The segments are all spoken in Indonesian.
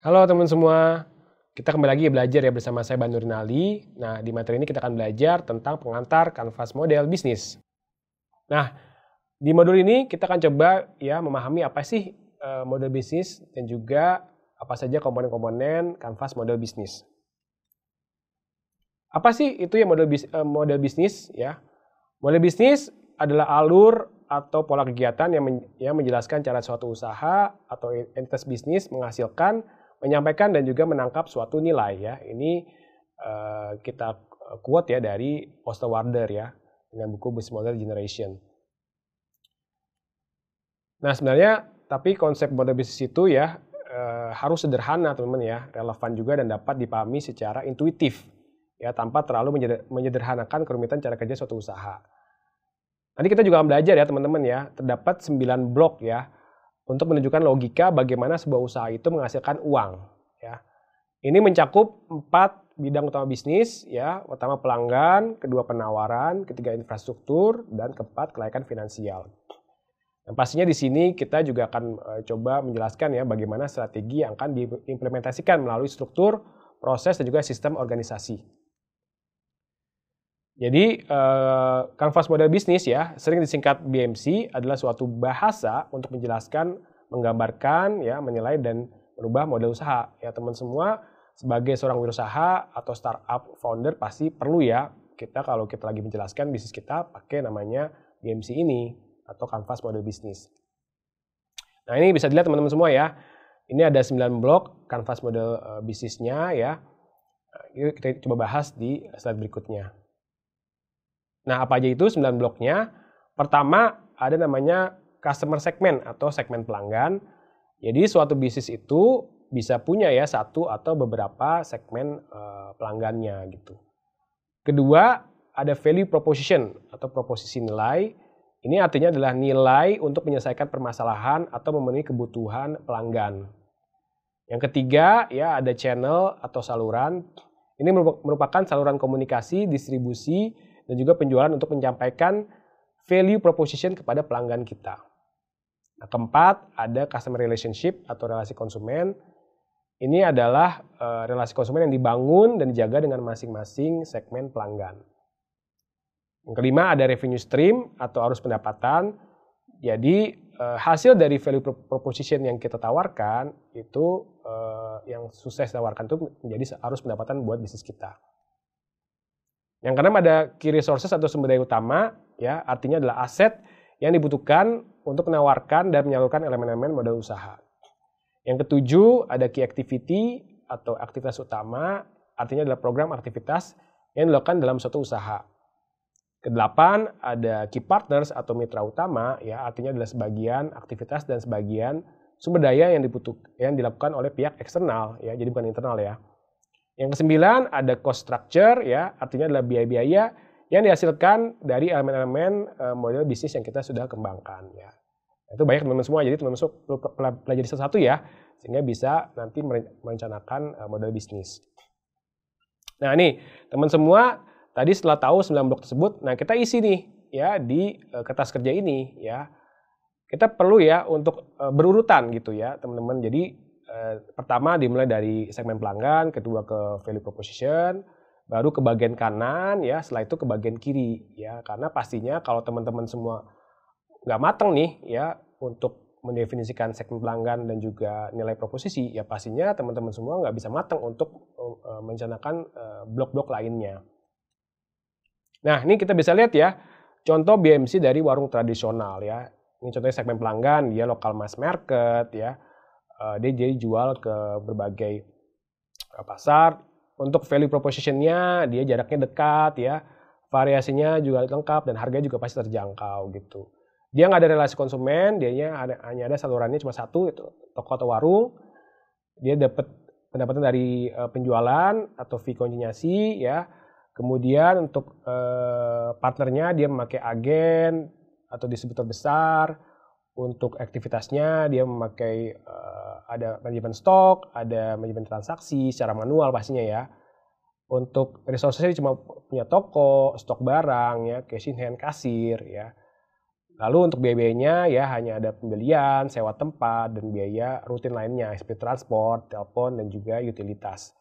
Halo teman semua, kita kembali lagi belajar ya bersama saya Bandur Nali. Nah, di materi ini kita akan belajar tentang pengantar kanvas model bisnis. Nah, di modul ini kita akan coba ya memahami apa sih eh, model bisnis dan juga apa saja komponen-komponen kanvas model bisnis. Apa sih itu ya model bis, eh, model bisnis ya? Model bisnis adalah alur atau pola kegiatan yang, yang menjelaskan cara suatu usaha atau entitas bisnis menghasilkan menyampaikan dan juga menangkap suatu nilai ya. Ini uh, kita eh, kuat ya dari Warder ya dengan buku Business Model Generation. Nah sebenarnya tapi konsep model bisnis itu ya uh, harus sederhana teman-teman ya, relevan juga dan dapat dipahami secara intuitif ya tanpa terlalu menyederhanakan kerumitan cara kerja suatu usaha. Nanti kita juga akan belajar ya teman-teman ya, terdapat 9 blok ya untuk menunjukkan logika bagaimana sebuah usaha itu menghasilkan uang. Ya. Ini mencakup empat bidang utama bisnis, ya, pertama pelanggan, kedua penawaran, ketiga infrastruktur, dan keempat kelayakan finansial. Dan pastinya di sini kita juga akan e, coba menjelaskan ya bagaimana strategi yang akan diimplementasikan melalui struktur, proses, dan juga sistem organisasi. Jadi, uh, eh, kanvas model bisnis ya, sering disingkat BMC adalah suatu bahasa untuk menjelaskan, menggambarkan, ya, menilai dan merubah model usaha. Ya, teman semua sebagai seorang wirausaha atau startup founder pasti perlu ya kita kalau kita lagi menjelaskan bisnis kita pakai namanya BMC ini atau kanvas model bisnis. Nah, ini bisa dilihat teman-teman semua ya. Ini ada 9 blok kanvas model eh, bisnisnya ya. Nah, kita coba bahas di slide berikutnya. Nah, apa aja itu 9 bloknya? Pertama, ada namanya customer segment atau segmen pelanggan. Jadi suatu bisnis itu bisa punya ya satu atau beberapa segmen eh, pelanggannya gitu. Kedua, ada value proposition atau proposisi nilai. Ini artinya adalah nilai untuk menyelesaikan permasalahan atau memenuhi kebutuhan pelanggan. Yang ketiga, ya ada channel atau saluran. Ini merupakan saluran komunikasi, distribusi, dan juga penjualan untuk menyampaikan value proposition kepada pelanggan kita. Nah, keempat, ada customer relationship atau relasi konsumen. Ini adalah e, relasi konsumen yang dibangun dan dijaga dengan masing-masing segmen pelanggan. Yang kelima, ada revenue stream atau arus pendapatan. Jadi, e, hasil dari value proposition yang kita tawarkan itu e, yang sukses tawarkan itu menjadi arus pendapatan buat bisnis kita. Yang keenam ada key resources atau sumber daya utama, ya artinya adalah aset yang dibutuhkan untuk menawarkan dan menyalurkan elemen-elemen modal usaha. Yang ketujuh ada key activity atau aktivitas utama, artinya adalah program aktivitas yang dilakukan dalam suatu usaha. Kedelapan ada key partners atau mitra utama, ya artinya adalah sebagian aktivitas dan sebagian sumber daya yang dibutuhkan yang dilakukan oleh pihak eksternal, ya jadi bukan internal ya. Yang kesembilan ada cost structure ya, artinya adalah biaya-biaya yang dihasilkan dari elemen-elemen eh, model bisnis yang kita sudah kembangkan ya. Itu banyak teman-teman semua, jadi teman-teman perlu pelajari satu-satu ya, sehingga bisa nanti merencanakan eh, model bisnis. Nah ini teman semua tadi setelah tahu 9 blok tersebut, nah kita isi nih ya di eh, kertas kerja ini ya. Kita perlu ya untuk berurutan gitu ya teman-teman. Jadi Eh, pertama dimulai dari segmen pelanggan, kedua ke value proposition, baru ke bagian kanan ya, setelah itu ke bagian kiri ya. Karena pastinya kalau teman-teman semua nggak mateng nih ya untuk mendefinisikan segmen pelanggan dan juga nilai proposisi, ya pastinya teman-teman semua nggak bisa mateng untuk uh, eh, merencanakan blok eh, blok-blok lainnya. Nah, ini kita bisa lihat ya, contoh BMC dari warung tradisional ya. Ini contohnya segmen pelanggan, dia lokal mass market ya uh, dia jadi jual ke berbagai uh, pasar. Untuk value propositionnya dia jaraknya dekat ya, variasinya juga lengkap dan harganya juga pasti terjangkau gitu. Dia nggak ada relasi konsumen, dia ada, hanya ada salurannya cuma satu itu toko atau warung. Dia dapat pendapatan dari uh, penjualan atau fee konsinyasi ya. Kemudian untuk uh, partnernya dia memakai agen atau distributor besar untuk aktivitasnya dia memakai uh, ada manajemen stok, ada manajemen transaksi secara manual pastinya ya. Untuk resource-nya cuma punya toko, stok barang ya, cash in hand, kasir ya. Lalu untuk biayanya ya hanya ada pembelian, sewa tempat dan biaya rutin lainnya seperti transport, telepon dan juga utilitas.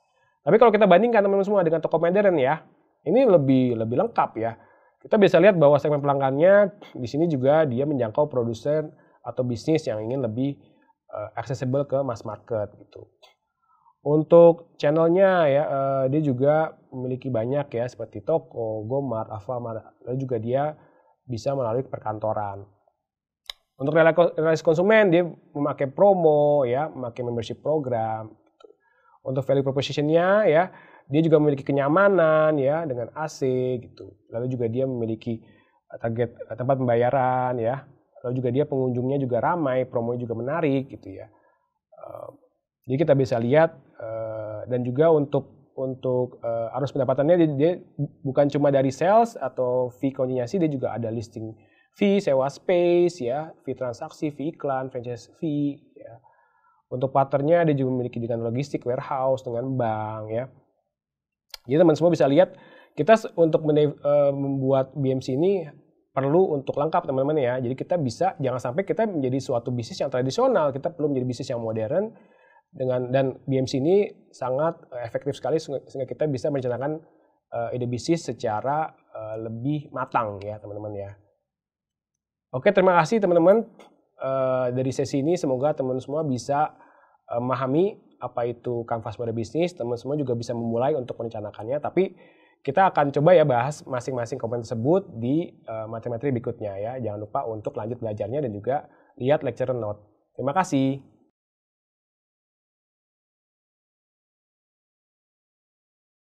Tapi kalau kita bandingkan teman-teman semua dengan toko modern ya, ini lebih lebih lengkap ya kita bisa lihat bahwa segmen pelanggannya di sini juga dia menjangkau produsen atau bisnis yang ingin lebih uh, accessible ke mass market gitu. Untuk channelnya ya, uh, dia juga memiliki banyak ya seperti toko, Gomart, Alfamart, lalu juga dia bisa melalui perkantoran. Untuk relasi konsumen dia memakai promo ya, memakai membership program. Gitu. Untuk value propositionnya ya, dia juga memiliki kenyamanan ya dengan AC gitu. Lalu juga dia memiliki eh, target tempat pembayaran ya, lalu juga dia pengunjungnya juga ramai, promonya juga menarik gitu ya. jadi kita bisa lihat dan juga untuk untuk arus pendapatannya dia, bukan cuma dari sales atau fee konsinyasi, dia juga ada listing fee, sewa space ya, fee transaksi, fee iklan, franchise fee ya. Untuk partnernya dia juga memiliki dengan logistik, warehouse, dengan bank ya. Jadi teman semua bisa lihat kita untuk membuat BMC ini perlu untuk lengkap teman-teman ya. Jadi kita bisa jangan sampai kita menjadi suatu bisnis yang tradisional, kita perlu menjadi bisnis yang modern dengan dan BMC ini sangat eh, efektif sekali sehingga kita bisa merencanakan uh, eh, ide bisnis secara uh, lebih matang ya teman-teman ya. Oke, terima kasih teman-teman uh, dari sesi ini semoga teman-teman semua bisa memahami apa itu kanvas pada bisnis, teman teman semua juga bisa memulai untuk merencanakannya tapi kita akan coba ya bahas masing-masing komponen tersebut di eh, materi-materi berikutnya ya. Jangan lupa untuk lanjut belajarnya dan juga lihat lecture note. Terima kasih.